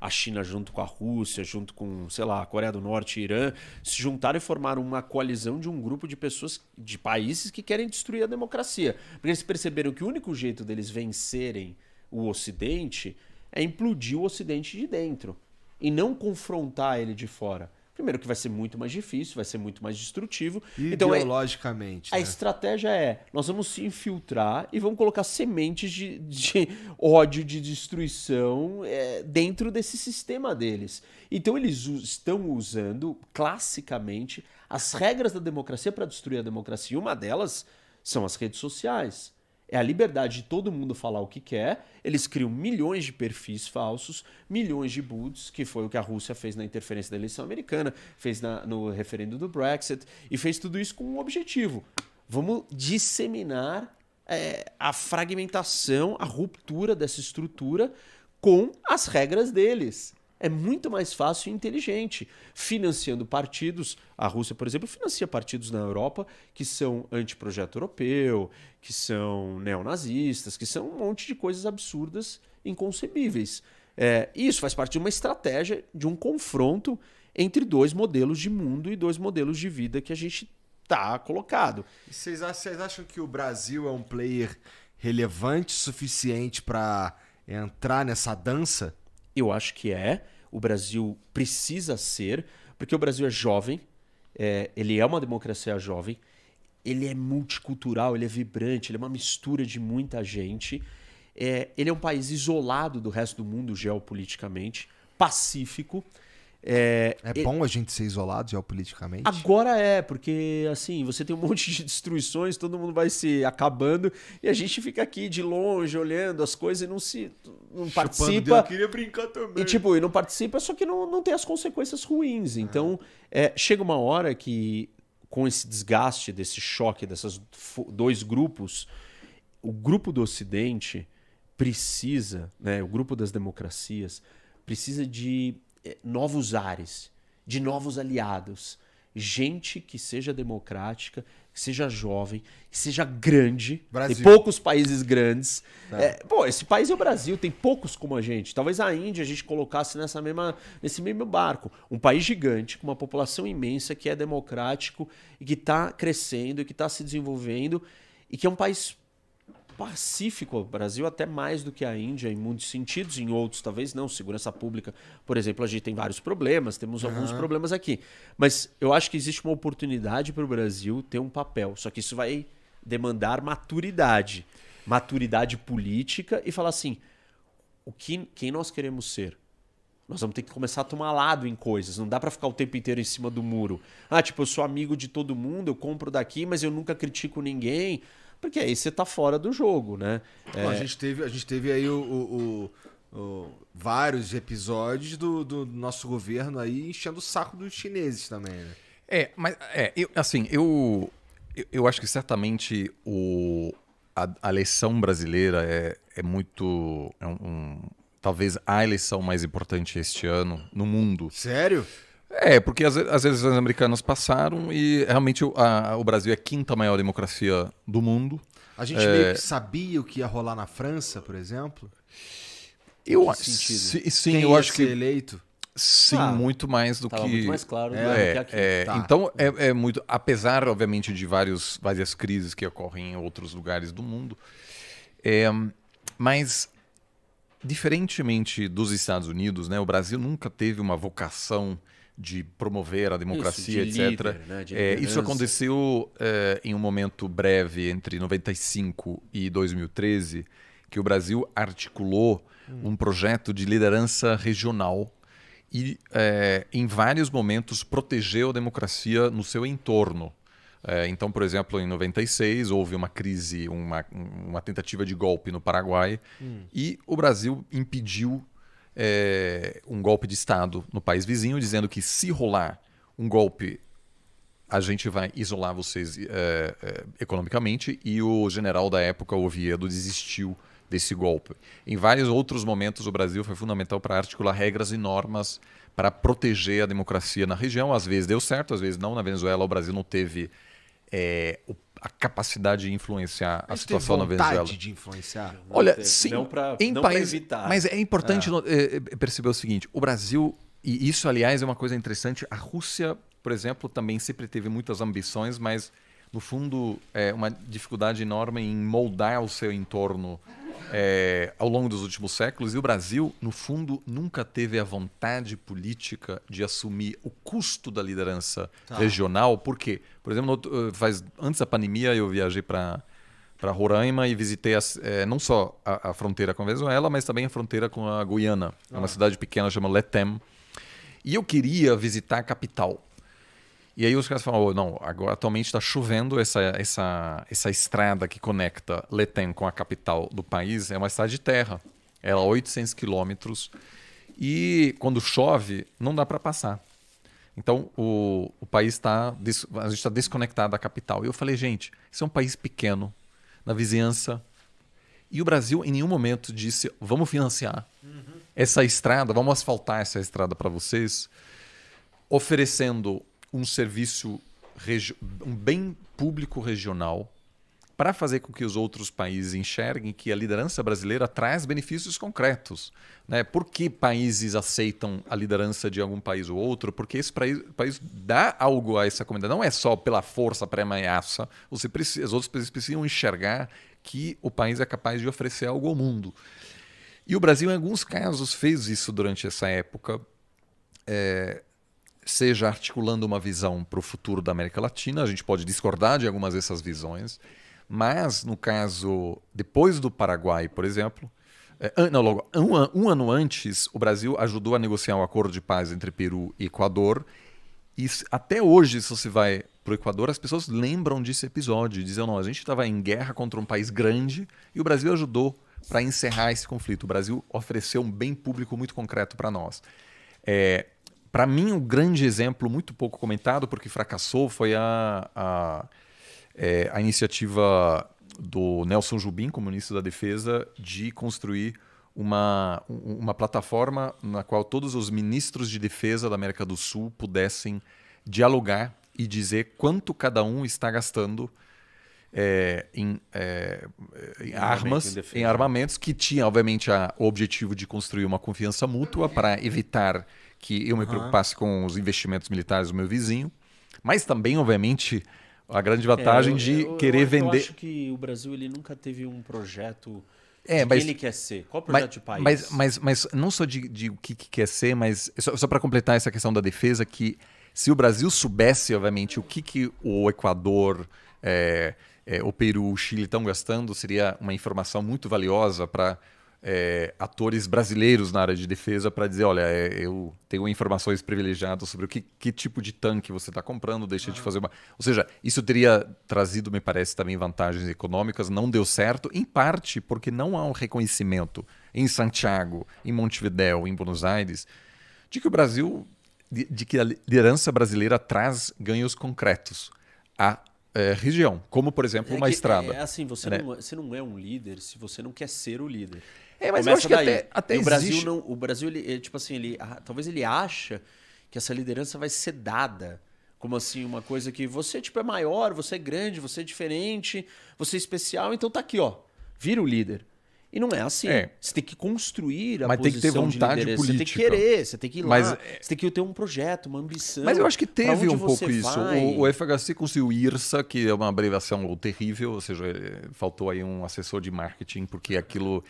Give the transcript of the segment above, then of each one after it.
a China junto com a Rússia, junto com, sei lá, a Coreia do Norte, Irã, se juntaram e formaram uma coalizão de um grupo de pessoas, de países que querem destruir a democracia. Porque eles perceberam que o único jeito deles vencerem o Ocidente é implodir o Ocidente de dentro e não confrontar ele de fora. Primeiro que vai ser muito mais difícil, vai ser muito mais destrutivo. Então, é, ideologicamente. Então, né? A estratégia é, nós vamos se infiltrar e vamos colocar sementes de, de ódio, de destruição é, dentro desse sistema deles. Então eles estão usando, classicamente, as regras da democracia para destruir a democracia. Uma delas são as redes sociais é a liberdade de todo mundo falar o que quer. Eles criam milhões de perfis falsos, milhões de bots, que foi o que a Rússia fez na interferência da eleição americana, fez na, no referendo do Brexit, e fez tudo isso com um objetivo. Vamos disseminar é, a fragmentação, a ruptura dessa estrutura com as regras deles é muito mais fácil e inteligente, financiando partidos. A Rússia, por exemplo, financia partidos na Europa que são anti-projeto europeu, que são neonazistas, que são um monte de coisas absurdas, inconcebíveis. É, isso faz parte de uma estratégia, de um confronto entre dois modelos de mundo e dois modelos de vida que a gente está colocado. Vocês acham que o Brasil é um player relevante suficiente para entrar nessa dança? Eu acho que é. O Brasil precisa ser, porque o Brasil é jovem, é, ele é uma democracia jovem, ele é multicultural, ele é vibrante, ele é uma mistura de muita gente. É, ele é um país isolado do resto do mundo geopoliticamente, pacífico. É, é bom a gente ser isolado geopoliticamente? Agora é, porque assim, você tem um monte de destruições, todo mundo vai se acabando e a gente fica aqui de longe olhando as coisas e não se não participa. Deus, eu queria brincar também. E tipo, e não participa, só que não, não tem as consequências ruins. É. Então, é, chega uma hora que com esse desgaste, desse choque desses dois grupos, o grupo do Ocidente precisa, né, o grupo das democracias precisa de eh, novos ares, de novos aliados. Gente que seja democrática, que seja jovem, que seja grande. Brasil. Tem poucos países grandes. Tá. É, pô, esse país é o Brasil, tem poucos como a gente. Talvez a Índia a gente colocasse nessa mesma, nesse mesmo barco. Um país gigante, com uma população imensa, que é democrático e que está crescendo, e que está se desenvolvendo, e que é um país Pacífico, o Brasil até mais do que a Índia em muitos sentidos, em outros talvez não. Segurança pública, por exemplo, a gente tem vários problemas, temos uhum. alguns problemas aqui. Mas eu acho que existe uma oportunidade para o Brasil ter um papel. Só que isso vai demandar maturidade. Maturidade política e falar assim: o que, quem nós queremos ser? Nós vamos ter que começar a tomar lado em coisas. Não dá para ficar o tempo inteiro em cima do muro. Ah, tipo, eu sou amigo de todo mundo, eu compro daqui, mas eu nunca critico ninguém porque aí você está fora do jogo, né? É... Bom, a, gente teve, a gente teve aí o, o, o, o vários episódios do, do, nosso governo aí enchendo o saco dos chineses também, né? É, mas é, eu, assim, eu, eu, acho que certamente o, a, a eleição brasileira é, é muito. É um, um, talvez a eleição mais importante este ano no mundo. Sério? É, porque as, as eleições americanas passaram e realmente a, o Brasil é a quinta maior democracia do mundo. A gente é... meio que sabia o que ia rolar na França, por exemplo? Eu acho. sim, Quem eu acho que. eleito? Sim, ah, muito mais do que. Muito mais claro é, é, que é tá. Então, é, é, muito. Apesar, obviamente, de vários, várias crises que ocorrem em outros lugares do mundo, é, mas, diferentemente dos Estados Unidos, né, o Brasil nunca teve uma vocação de promover a democracia, isso, de etc. Líder, né? de é, isso aconteceu é, em um momento breve entre 95 e 2013, que o Brasil articulou hum. um projeto de liderança regional e, é, em vários momentos, protegeu a democracia no seu entorno. Eh, então, por exemplo, em 96 houve uma crise, uma, uma tentativa de golpe no Paraguai hum. e o Brasil impediu é, um golpe de Estado no país vizinho, dizendo que se rolar um golpe, a gente vai isolar vocês é, é, economicamente, e o general da época, Oviedo, desistiu desse golpe. Em vários outros momentos, o Brasil foi fundamental para articular regras e normas para proteger a democracia na região. Às vezes deu certo, às vezes não. Na Venezuela, o Brasil não teve é, o a capacidade de influenciar a situação na Venezuela. de influenciar. Né? Olha, sim, não pra, em não país, evitar. Mas é importante é. Eh, eh, perceber o seguinte: o Brasil e isso, aliás, é uma coisa interessante. A Rússia, por exemplo, também sempre teve muitas ambições, mas no fundo é uma dificuldade enorme em moldar o seu entorno é, ao longo dos últimos séculos, e o Brasil, no fundo, nunca teve a vontade política de assumir o custo da liderança tá. regional. Por quê? Por exemplo, eh, faz, antes da pandemia, eu viajei para para Roraima e visitei as, é, não só a, a, fronteira com a Venezuela, mas também a fronteira com a Guiana. É uma ah. cidade pequena chama Letem. E eu queria visitar a capital. E aí os caras falam, oh, não, agora atualmente está chovendo essa, essa, essa estrada que conecta Letem com a capital do país, é uma estrada de terra, ela é 800 quilômetros, e quando chove não dá para passar. Então o, o país está, a gente está desconectado da capital. E eu falei, gente, isso é um país pequeno, na vizinhança, e o Brasil em nenhum momento disse, vamos financiar uhum. essa estrada, vamos asfaltar essa estrada para vocês, oferecendo um serviço, um bem público regional para fazer com que os outros países enxerguem que a liderança brasileira traz benefícios concretos. Né? Por que países aceitam a liderança de algum país ou outro? Porque esse país, país dá algo a essa comunidade. Não é só pela força, pela ameaça. Você precisa, os outros países precisam enxergar que o país é capaz de oferecer algo ao mundo. E o Brasil, em alguns casos, fez isso durante essa época. É, seja articulando uma visão para o futuro da América Latina. A gente pode discordar de algumas dessas visões, mas no caso, depois do Paraguai, por exemplo, é, não, logo, um, um, ano antes, o Brasil ajudou a negociar um acordo de paz entre Peru e Equador. E até hoje, se você vai para o Equador, as pessoas lembram desse episódio, dizem: não, a gente estava em guerra contra um país grande e o Brasil ajudou para encerrar esse conflito. O Brasil ofereceu um bem público muito concreto para nós. É, para mim, um grande exemplo, muito pouco comentado, porque fracassou, foi a, a, é, a iniciativa do Nelson Jubim, como ministro da Defesa, de construir uma, uma plataforma na qual todos os ministros de defesa da América do Sul pudessem dialogar e dizer quanto cada um está gastando é, em, é, em armas, em, em armamentos, que tinha, obviamente, a, o objetivo de construir uma confiança mútua para evitar que eu me uhum. preocupasse com os investimentos militares do meu vizinho, mas também, obviamente, a grande vantagem é, eu, de eu, querer eu, vender. Eu acho que o Brasil ele nunca teve um projeto é, mas, quem ele quer ser? Qual o projeto mas, de país? Mas, mas, mas não só de, de o que, que, quer ser, mas só, só para completar essa questão da defesa, que se o Brasil soubesse, obviamente, o que, que o Equador, é, é, o Peru, o Chile estão gastando, seria uma informação muito valiosa para é, atores brasileiros na área de defesa para dizer, olha, é, eu tenho informações privilegiadas sobre o que, que tipo de tanque você está comprando, deixa uhum. de fazer uma... Ou seja, isso teria trazido, me parece, também vantagens econômicas, não deu certo, em parte porque não há um reconhecimento em Santiago, em Montevideo em Buenos Aires, de que o Brasil de, de, que a liderança brasileira traz ganhos concretos. A é, região, como por exemplo é uma que, estrada. É, é assim, você, né? não, é, você não é um líder se você não quer ser o líder. É, mas Começa eu acho que até, até existe... o Brasil não, o Brasil ele, tipo assim, ele ah, talvez ele acha que essa liderança vai ser dada. Como assim, uma coisa que você tipo é maior, você é grande, você é diferente, você é especial, então tá aqui, ó. Vira o líder. E não é assim. É. Você tem que construir a Mas posição tem que ter vontade de política. Você tem que querer, você tem que ir lá, é- você tem que ter um projeto, uma ambição. Mas eu acho que teve um pouco vai. isso. O, o, FHC conseguiu IRSA, que é uma abreviação terrível, ou seja, faltou aí um assessor de marketing, porque aquilo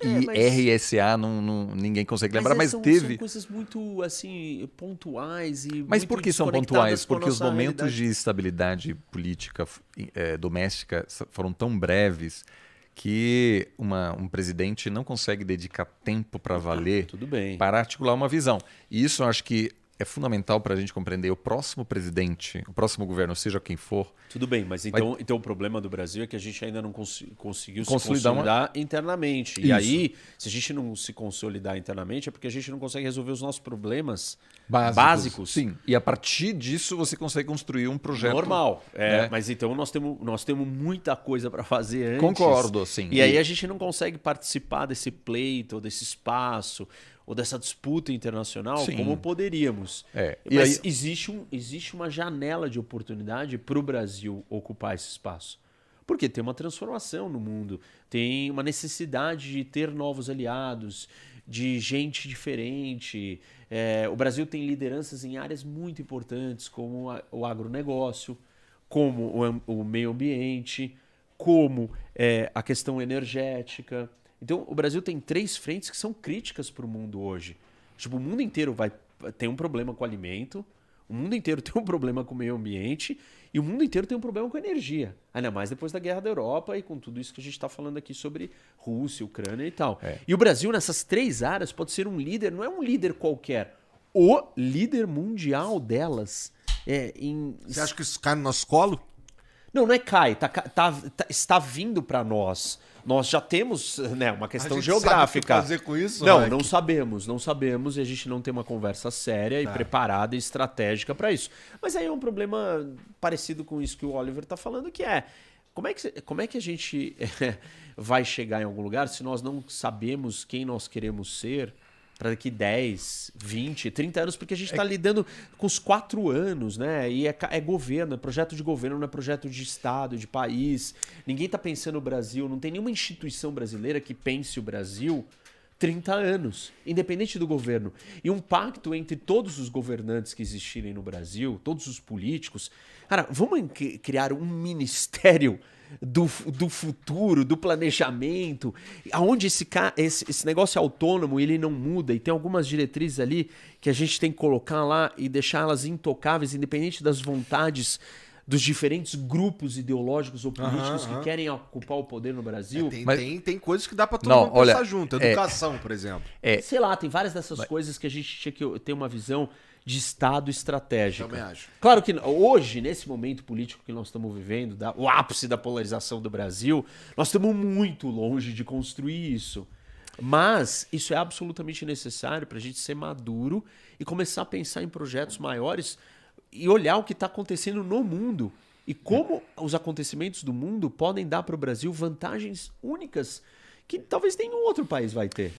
é, mas... IRSA não, não, ninguém consegue lembrar, mas, é, mas são, teve... São coisas muito, assim, pontuais e Mas por que são pontuais? Porque os momentos realidade. de estabilidade política é, doméstica foram tão breves que uma, um presidente não consegue dedicar tempo para tá, valer ah, para articular uma visão. E isso eu acho que é fundamental para a gente compreender o próximo presidente, o próximo governo, seja quem for. Tudo bem, mas então, vai... então o problema do Brasil é que a gente ainda não cons conseguiu se consolidar, consolidar uma... internamente. Isso. E aí, se a gente não se consolidar internamente, é porque a gente não consegue resolver os nossos problemas básicos. básicos. Sim, e a partir disso você consegue construir um projeto. Normal, é, né? mas então nós temos, nós temos muita coisa para fazer antes. Concordo, sim. E, e aí a gente não consegue participar desse pleito, desse espaço ou dessa disputa internacional Sim. como poderíamos. É. Mas aí... existe, um, existe uma janela de oportunidade para o Brasil ocupar esse espaço. Porque tem uma transformação no mundo, tem uma necessidade de ter novos aliados, de gente diferente. É, o Brasil tem lideranças em áreas muito importantes, como o agronegócio, como o, o meio ambiente, como é, a questão energética. Então, o Brasil tem três frentes que são críticas para o mundo hoje. Tipo, o mundo inteiro vai tem um problema com alimento, o mundo inteiro tem um problema com o meio ambiente e o mundo inteiro tem um problema com energia. Ainda mais depois da guerra da Europa e com tudo isso que a gente está falando aqui sobre Rússia, Ucrânia e tal. É. E o Brasil, nessas três áreas, pode ser um líder, não é um líder qualquer, o líder mundial delas. É, em... Você acha que isso cai no nosso colo? Não, não é cai, tá, tá, tá está vindo para nós. Nós já temos né, uma questão geográfica. Sabe fazer com isso, não, não sabemos, não sabemos e a gente não tem uma conversa séria e tá. preparada e estratégica para isso. Mas aí é um problema parecido com isso que o Oliver está falando, que é como é que, como é que a gente vai chegar em algum lugar se nós não sabemos quem nós queremos ser? para daqui 10, 20, 30 anos, porque a gente está é... Tá lidando com os quatro anos, né? E é, é, governo, é projeto de governo, não é projeto de Estado, de país. Ninguém está pensando no Brasil, não tem nenhuma instituição brasileira que pense o Brasil 30 anos, independente do governo. E um pacto entre todos os governantes que existirem no Brasil, todos os políticos. Cara, vamos criar um ministério do, do futuro, do planejamento, aonde esse, esse, esse negócio é autônomo ele não muda e tem algumas diretrizes ali que a gente tem que colocar lá e deixá-las intocáveis, independente das vontades dos diferentes grupos ideológicos ou políticos que querem ocupar o poder no Brasil. É, tem, mas... tem, tem coisas que dá para todo não, mundo olha, pensar junto. É. Educação, é, por exemplo. É, Sei lá, tem várias dessas mas... coisas que a gente tinha que ter uma visão de Estado estratégico. Também acho. Claro que hoje, nesse momento político que nós estamos vivendo, da, o ápice da polarização do Brasil, nós estamos muito longe de construir isso. Mas isso é absolutamente necessário para a gente ser maduro e começar a pensar em projetos maiores e olhar o que está acontecendo no mundo e como os acontecimentos do mundo podem dar para o Brasil vantagens únicas que talvez nenhum outro país vai ter.